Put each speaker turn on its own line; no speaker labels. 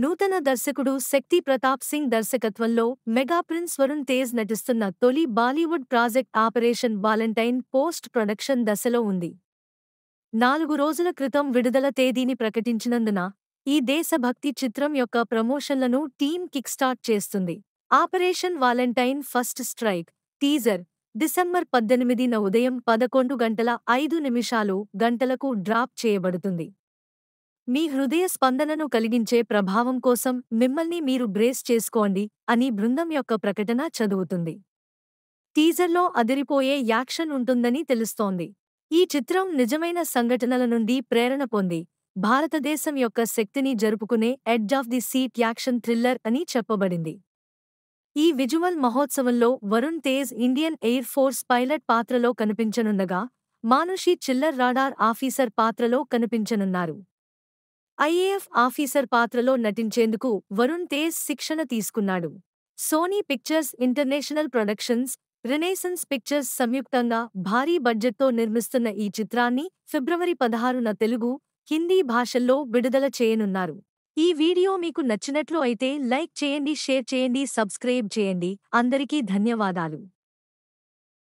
నూతన దర్శకుడు శక్తి ప్రతాప్ సింగ్ దర్శకత్వంలో మెగా ప్రిన్స్ వరుణ్ తేజ్ నటిస్తున్న తొలి Bollywood project Operation Valentine post production దశలో ఉంది నాలుగు రోజుల క్రితం విడుదల తేదీని ప్రకటించినందున ఈ దేశభక్తి చిత్రం యొక్క ప్రమోషన్లను టీం కిక్స్టార్ట్ చేస్తుంది Operation Valentine first strike teaser December పద్దెనిమిదిన ఉదయం పదకొండు గంటల ఐదు నిమిషాలు గంటలకు డ్రాప్ చేయబడుతుంది మీ హృదయ స్పందనను కలిగించే ప్రభావం కోసం మిమ్మల్ని మీరు బ్రేస్ చేసుకోండి అని బృందం యొక్క ప్రకటన చదువుతుంది టీజర్లో అదిరిపోయే యాక్షన్ ఉంటుందని తెలుస్తోంది ఈ చిత్రం నిజమైన సంఘటనల నుండి ప్రేరణ పొంది భారతదేశం యొక్క శక్తిని జరుపుకునే edge of the seat action thriller అని చెప్పబడింది ఈ విజువల్ మహోత్సవంలో Varun Tej Indian Air Force pilot పాత్రలో కనిపించనుండగా మానుషి చిల్లర్ రాడార్ ఆఫీసర్ పాత్రలో కనిపించనున్నారు ఐఏఎఫ్ ఆఫీసర్ పాత్రలో నటించేందుకు వరుణ్ తేజ్ శిక్షణ తీసుకున్నాడు Sony Pictures International Productions Renaissance Pictures సంయుక్తంగా భారీ బడ్జెట్తో నిర్మిస్తున్న ఈ చిత్రాన్ని ఫిబ్రవరి పదహారున తెలుగు హిందీ భాషల్లో విడుదల చేయనున్నారు ఈ వీడియో మీకు నచ్చినట్లు అయితే లైక్ చేయండి షేర్ చేయండి సబ్స్క్రైబ్ చేయండి అందరికీ ధన్యవాదాలు